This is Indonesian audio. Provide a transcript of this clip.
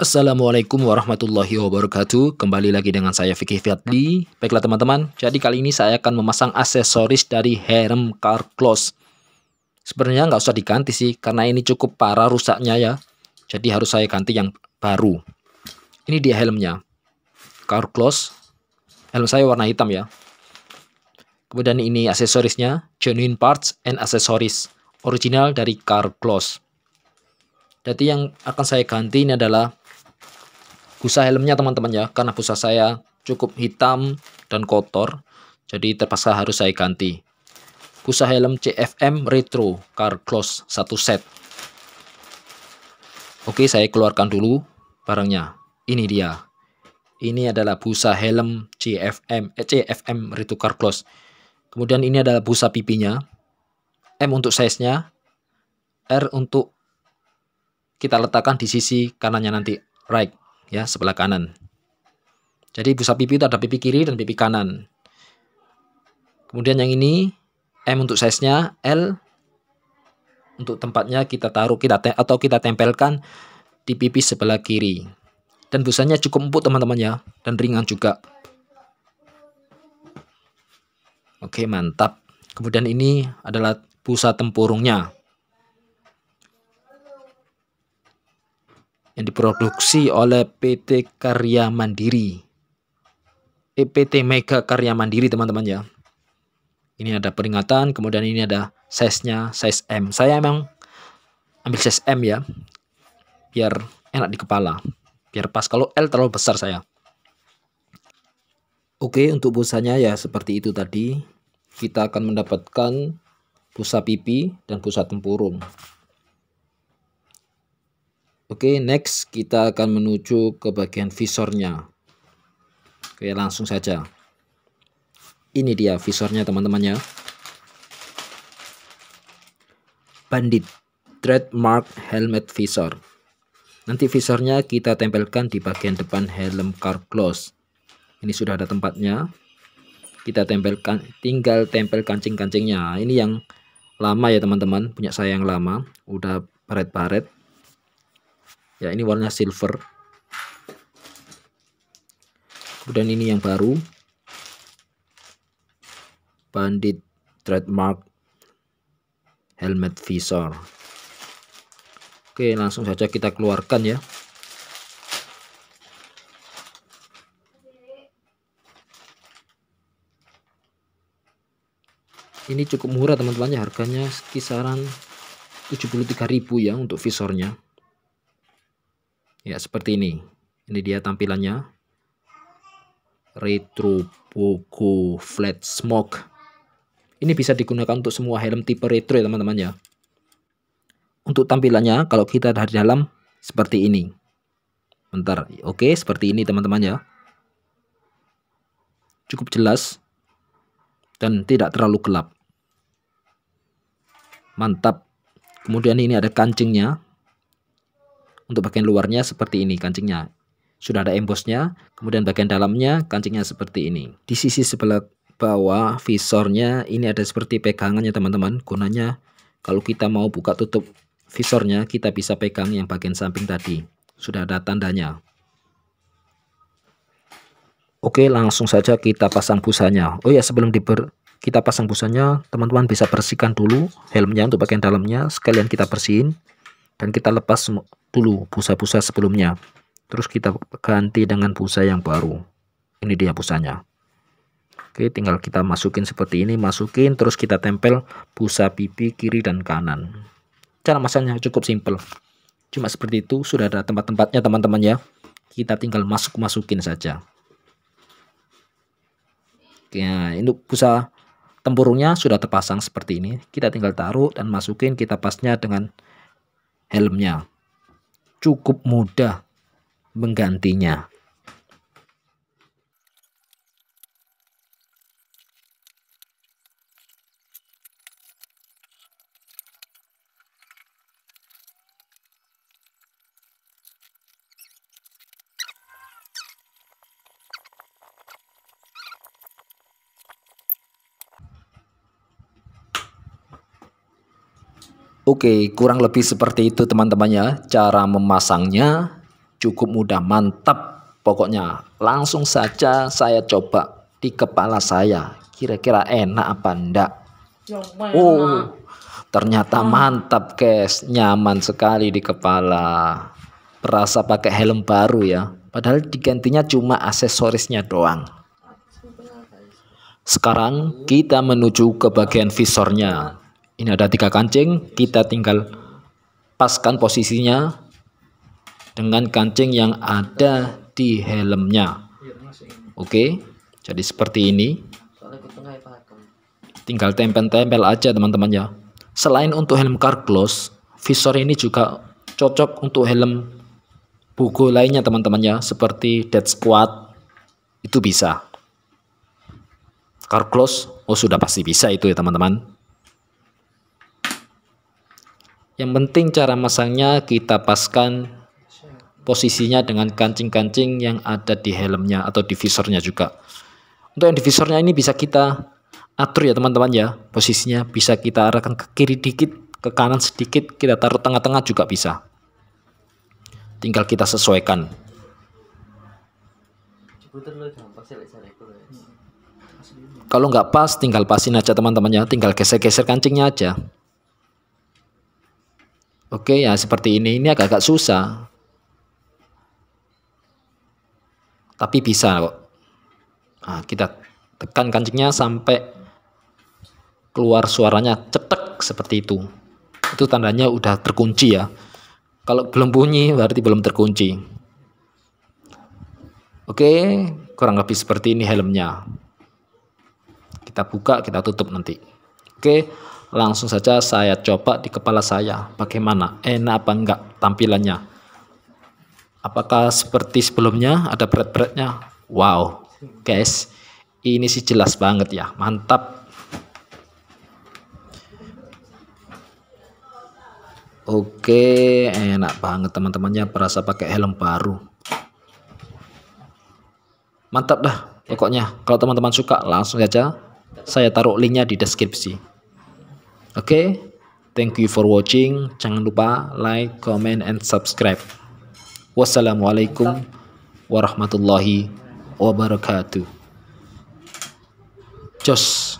Assalamualaikum warahmatullahi wabarakatuh Kembali lagi dengan saya Vicky Fiatli Baiklah teman-teman Jadi kali ini saya akan memasang aksesoris dari Harem Car Close Sebenarnya nggak usah diganti sih Karena ini cukup parah rusaknya ya Jadi harus saya ganti yang baru Ini dia helmnya Car Close Helm saya warna hitam ya Kemudian ini aksesorisnya Genuine Parts and aksesoris Original dari Car Close Jadi yang akan saya ganti ini adalah busa helmnya teman-teman ya karena busa saya cukup hitam dan kotor jadi terpaksa harus saya ganti busa helm CFM Retro Car Close satu set Oke saya keluarkan dulu barangnya ini dia ini adalah busa helm CFM eh, CFM Retro Car Close kemudian ini adalah busa pipinya M untuk size nya R untuk kita letakkan di sisi kanannya nanti right ya sebelah kanan. Jadi busa pipi itu ada pipi kiri dan pipi kanan. Kemudian yang ini M untuk size-nya, L untuk tempatnya kita taruh kita atau kita tempelkan di pipi sebelah kiri. Dan busanya cukup empuk teman-teman ya dan ringan juga. Oke, mantap. Kemudian ini adalah busa tempurungnya. yang diproduksi oleh PT Karya Mandiri. Eh, PT Mega Karya Mandiri teman-teman ya. Ini ada peringatan, kemudian ini ada size-nya, size M. Saya emang ambil size M ya, biar enak di kepala, biar pas. Kalau L terlalu besar saya. Oke, untuk busanya ya seperti itu tadi. Kita akan mendapatkan busa pipi dan busa tempurung. Oke, next kita akan menuju ke bagian visornya. Oke, langsung saja. Ini dia visornya teman-teman ya. Bandit Trademark Helmet Visor. Nanti visornya kita tempelkan di bagian depan helm car close. Ini sudah ada tempatnya. Kita tempelkan, tinggal tempel kancing-kancingnya. Ini yang lama ya teman-teman, punya saya yang lama. Udah baret-baret ya ini warna silver kemudian ini yang baru bandit trademark helmet visor oke langsung saja kita keluarkan ya ini cukup murah teman-teman ya harganya kisaran 73.000 ya untuk visornya ya seperti ini ini dia tampilannya retro Pogo flat smoke ini bisa digunakan untuk semua helm tipe retro ya teman-teman ya untuk tampilannya kalau kita dari dalam seperti ini bentar oke seperti ini teman-teman ya cukup jelas dan tidak terlalu gelap mantap kemudian ini ada kancingnya untuk bagian luarnya seperti ini kancingnya. Sudah ada embossnya, kemudian bagian dalamnya kancingnya seperti ini. Di sisi sebelah bawah visornya ini ada seperti pegangannya teman-teman. Gunanya kalau kita mau buka tutup visornya kita bisa pegang yang bagian samping tadi. Sudah ada tandanya. Oke, langsung saja kita pasang busanya. Oh ya, sebelum diber kita pasang busanya, teman-teman bisa bersihkan dulu helmnya untuk bagian dalamnya, sekalian kita bersihin dan kita lepas dulu busa-busa sebelumnya. Terus kita ganti dengan busa yang baru. Ini dia busanya. Oke, tinggal kita masukin seperti ini, masukin terus kita tempel busa pipi kiri dan kanan. Cara masangnya cukup simple Cuma seperti itu sudah ada tempat-tempatnya teman-teman ya. Kita tinggal masuk-masukin saja. Oke, untuk nah, ini busa tempurungnya sudah terpasang seperti ini. Kita tinggal taruh dan masukin kita pasnya dengan helmnya cukup mudah menggantinya. Oke, kurang lebih seperti itu teman-teman ya. Cara memasangnya cukup mudah, mantap. Pokoknya langsung saja saya coba di kepala saya. Kira-kira enak apa enggak? oh, ternyata ah. mantap, guys. Nyaman sekali di kepala. Berasa pakai helm baru ya. Padahal digantinya cuma aksesorisnya doang. Sekarang kita menuju ke bagian visornya ini ada tiga kancing kita tinggal paskan posisinya dengan kancing yang ada di helmnya oke jadi seperti ini tinggal tempel-tempel aja teman-teman ya selain untuk helm car gloss visor ini juga cocok untuk helm buku lainnya teman-teman ya seperti dead squat itu bisa Car gloss oh sudah pasti bisa itu ya teman-teman yang penting cara masangnya kita paskan posisinya dengan kancing-kancing yang ada di helmnya atau di visornya juga. Untuk yang di visornya ini bisa kita atur ya teman-teman ya. Posisinya bisa kita arahkan ke kiri dikit, ke kanan sedikit, kita taruh tengah-tengah juga bisa. Tinggal kita sesuaikan. Kalau nggak pas, tinggal pasin aja teman-teman ya. Tinggal geser-geser kancingnya aja. Oke, ya seperti ini ini agak-agak susah. Tapi bisa kok. Nah, kita tekan kancingnya sampai keluar suaranya cetek seperti itu. Itu tandanya udah terkunci ya. Kalau belum bunyi berarti belum terkunci. Oke, kurang lebih seperti ini helmnya. Kita buka, kita tutup nanti. Oke. Langsung saja saya coba di kepala saya. Bagaimana? Enak apa enggak tampilannya? Apakah seperti sebelumnya ada berat-beratnya? Wow, guys. Ini sih jelas banget ya. Mantap. Oke, enak banget teman-temannya berasa pakai helm baru. Mantap dah pokoknya. Kalau teman-teman suka langsung saja saya taruh linknya di deskripsi. Oke, okay? thank you for watching. Jangan lupa like, comment, and subscribe. Wassalamualaikum warahmatullahi wabarakatuh. Jos.